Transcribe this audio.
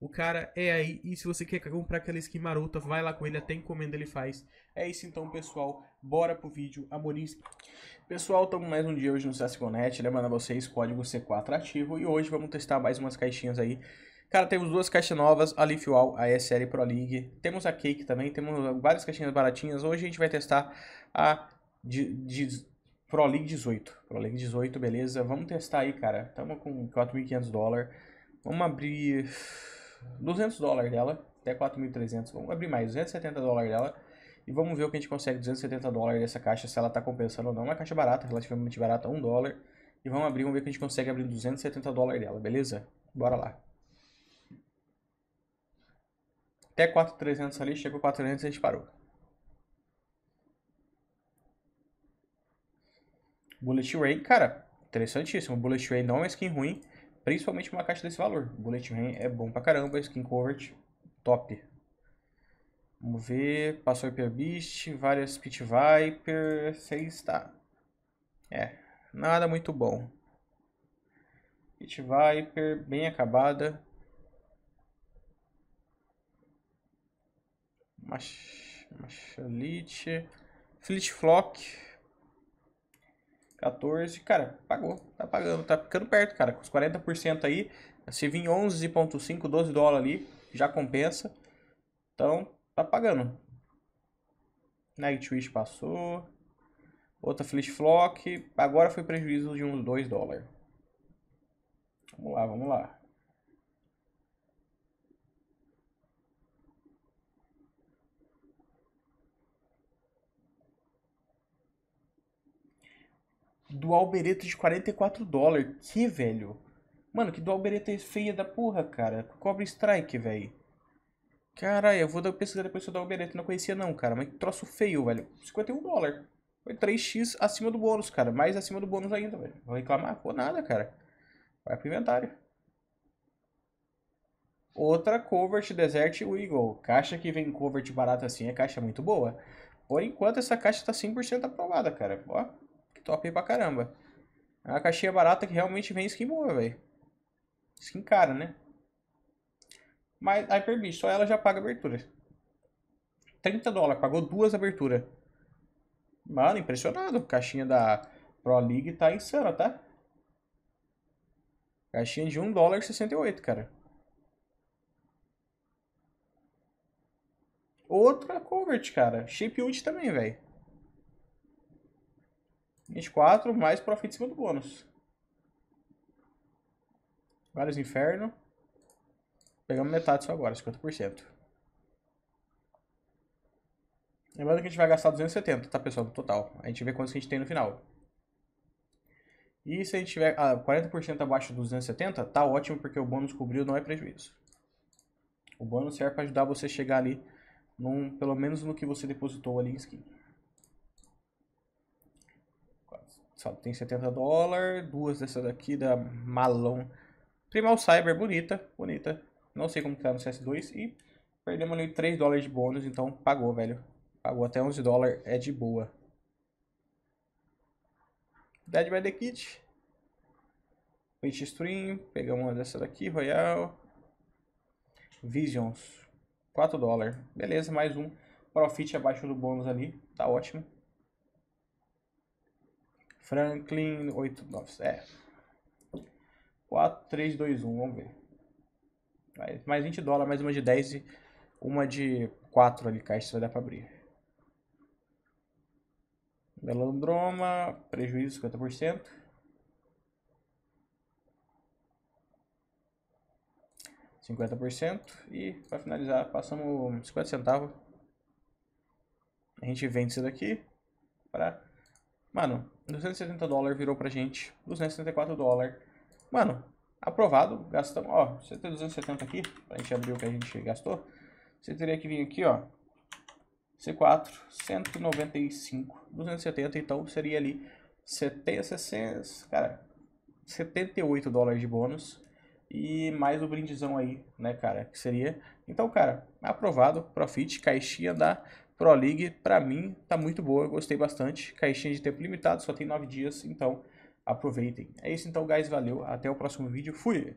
O cara é aí. E se você quer comprar aquela skin marota, vai lá com ele, até encomenda ele faz. É isso então, pessoal. Bora pro vídeo. Amorim. Pessoal, estamos mais um dia hoje no CSGONET. Lembrando vocês, código C4 ativo. E hoje vamos testar mais umas caixinhas aí. Cara, temos duas caixas novas, a Leaf Wall, a ESL Pro League. Temos a Cake também, temos várias caixinhas baratinhas. Hoje a gente vai testar a de, de Pro League 18. Pro League 18, beleza? Vamos testar aí, cara. Estamos com 4.500 dólares. Vamos abrir... 200 dólares dela, até 4.300. Vamos abrir mais, 270 dólares dela. E vamos ver o que a gente consegue, 270 dólares dessa caixa, se ela está compensando ou não. É uma caixa barata, relativamente barata, 1 dólar. E vamos abrir, vamos ver o que a gente consegue abrir 270 dólares dela, beleza? Bora lá. Até 4.300 ali, chegou 400 e a gente parou. Bullet Ray, cara, interessantíssimo. Bullet Ray não é uma skin ruim. Principalmente uma caixa desse valor. Bullet Man é bom pra caramba, skin covert top. Vamos ver, passou Hyper Beast, várias Pit Viper, 6 está. É, nada muito bom. Pit Viper bem acabada. Mach... Machalite, Fleet Flock, 14, cara, pagou, tá pagando, tá ficando perto, cara, com os 40% aí, se vir 11.5, 12 dólares ali, já compensa, então, tá pagando. Nightwish passou, outra Flash Flock, agora foi prejuízo de uns 2 dólares. Vamos lá, vamos lá. do bereta de 44 dólares. Que, velho? Mano, que do bereta é feia da porra, cara. Cobra strike, velho. Caralho, eu vou dar pesquisa depois do albereta. Não conhecia não, cara. Mas que troço feio, velho. 51 dólares. Foi 3x acima do bônus, cara. Mais acima do bônus ainda, velho. Vou reclamar? Pô, nada, cara. Vai pro inventário. Outra Covert Desert Eagle. Caixa que vem Covert barato assim é caixa muito boa. Por enquanto, essa caixa tá 100% aprovada, cara. Ó, top pra caramba. É uma caixinha barata que realmente vem skin boa, velho. Skin cara, né? Mas a Hyper Beast, só ela já paga abertura. 30 dólares, pagou duas aberturas. Mano, impressionado. Caixinha da Pro League tá insana, tá? Caixinha de 1 dólar e 68, cara. Outra Covert, cara. Shape Wood também, velho. 24 mais profit em cima do bônus. Vários inferno. Pegamos metade só agora, 50%. Lembrando que a gente vai gastar 270, tá pessoal, no total. A gente vê quantos que a gente tem no final. E se a gente tiver ah, 40% abaixo dos 270, tá ótimo, porque o bônus cobriu, não é prejuízo. O bônus serve para ajudar você a chegar ali, num, pelo menos no que você depositou ali em skin. só tem 70 dólares, duas dessas daqui da Malon. Primal Cyber, bonita, bonita. Não sei como tá no CS2 e perdemos ali 3 dólares de bônus, então pagou, velho. Pagou até 11 dólares, é de boa. Dead by the Kit. Twitch Stream, pegamos uma dessa daqui, Royal. Visions, 4 dólares. Beleza, mais um profit abaixo do bônus ali, tá ótimo. Franklin 89. É. 4, 3, 2, 1. Vamos ver. Mais, mais 20 dólares, mais uma de 10 e uma de 4 ali, caixa. Vai dar pra abrir. Melandroma, prejuízo 50%. 50% e pra finalizar passamos 50 centavos. A gente vende isso daqui pra. mano 270 dólares virou pra gente. 274 dólares. Mano, aprovado. Gastamos. Ó, você tem 270 aqui. Pra gente abrir o que a gente gastou. Você teria que vir aqui, ó. C4, 195, 270. Então seria ali 70, cara, 78 dólares de bônus. E mais o brindizão aí, né, cara? Que seria. Então, cara, aprovado. Profit, caixinha da Pro League, para mim, tá muito boa, eu gostei bastante. Caixinha de tempo limitado, só tem 9 dias, então aproveitem. É isso então, guys, valeu, até o próximo vídeo, fui!